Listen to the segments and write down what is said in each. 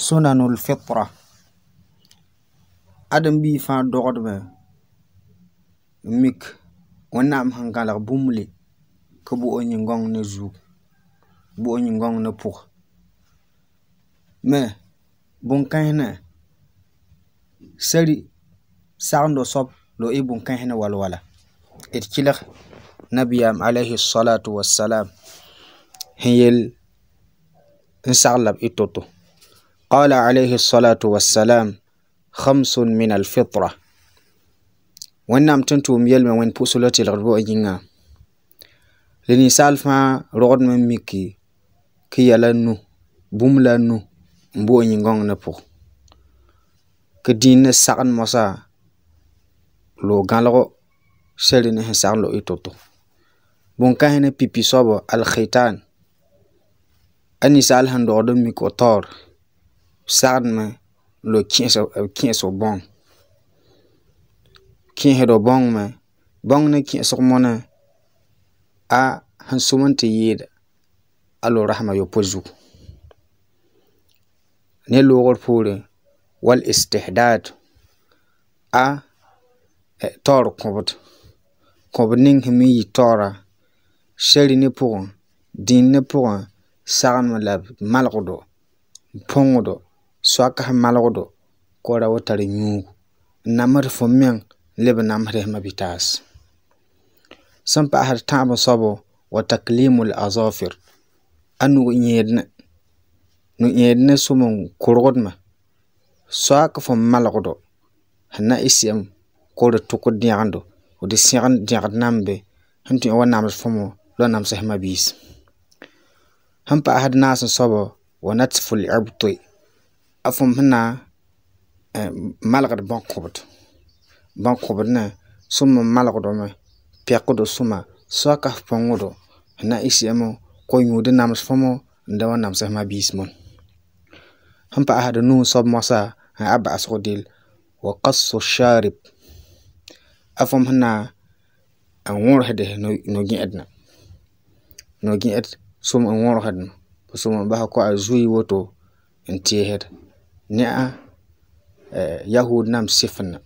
سنن الفطرة أدم بي فا دوغد با ميك ونعم هنغالغ بوملي كبو أني نغن نزوك بو أني نغن نبوخ ما بون كهنة سري ساعن دو صب لو إي بون كهنة والوالا إتكيلغ نبيام عليه الصلاة والسلام هيل نسعلب إتوتو إيه قال alaihi salatu wassalam khamsun min alfitra wẽnnaam tɩn tʋʋm yelme wẽnd pʋʋsla tɩlgd bõe yĩnga la ninsaal fãa rogdme n miki kɩ yɛla nu bũmb la nu n bõe yĩngãngdã pʋgẽ kɩ dĩinã sagn mosa lo-gãlg sẽn rẽ ne sẽn sagn lo y to-to pipi saɣadimi ni o kiɣisibu buŋ kihiro buŋ mi buŋ ne kiɣisigu ŋɔ ni a han sumu n ti yeegi alo rahama pozu zuɣu ni loogiri puuni wal istihdad a eh, toori kubiri kubiri niŋ himi yi toora ne ni din ni puɣi saɣammi la maligidu n do. Soakahi malegdu kora wutari nyuugu n-namdi fum miŋ le bɛ namhirihima bitaasi. Sin pa'ahari ta'am sɔbu wa takiliimul azɔfir, a nu'u'ɛɛdini. Nu'ɛɛdini sum n kurigiri mi, soaki fum malegdu fu na iŋɛ se'em kɔ'ɔm di tukɛ di sɛgem dɛgedi nam bee fum yeti n wan namdi fum la namsihima biisi. Fum pa'ahari naasi sɔbu wa natiful ibti a fum sẽn na eh, malgd bõn-kobd bõn-kobd ne sũm n malgdame pɛkdo sũma soaka f põngdo sẽn na isiame kõ yũudi nams fõmo n da wa namsa sẽma biismon sẽn paasd nuu soab mosa n a ba'asg del wa kasso sharib a fõm sẽn na eh, n wõrsde no na, no-gẽed sʋm n wõrsdme fo sʋm n basa a zui woto n teesd nea yahud nam sɩfen na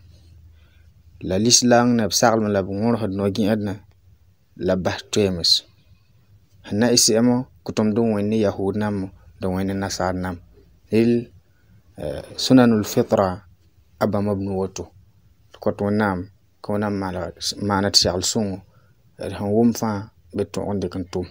la lislaang na b saglem la b wõresd no-gẽed na la bas toeemes sẽn na y sɩ'ɛmɔ kɩ tʋm dɩ wẽnd ne yahud nam dɩ wẽnd ne nasaar nam rel sunanul fitra a bãmba b nu woto tɩ kot wẽnnaam ka wẽnnaam maana tɩ segl sõngo d sẽn wʋm fãa be tõog n dɩk n tʋm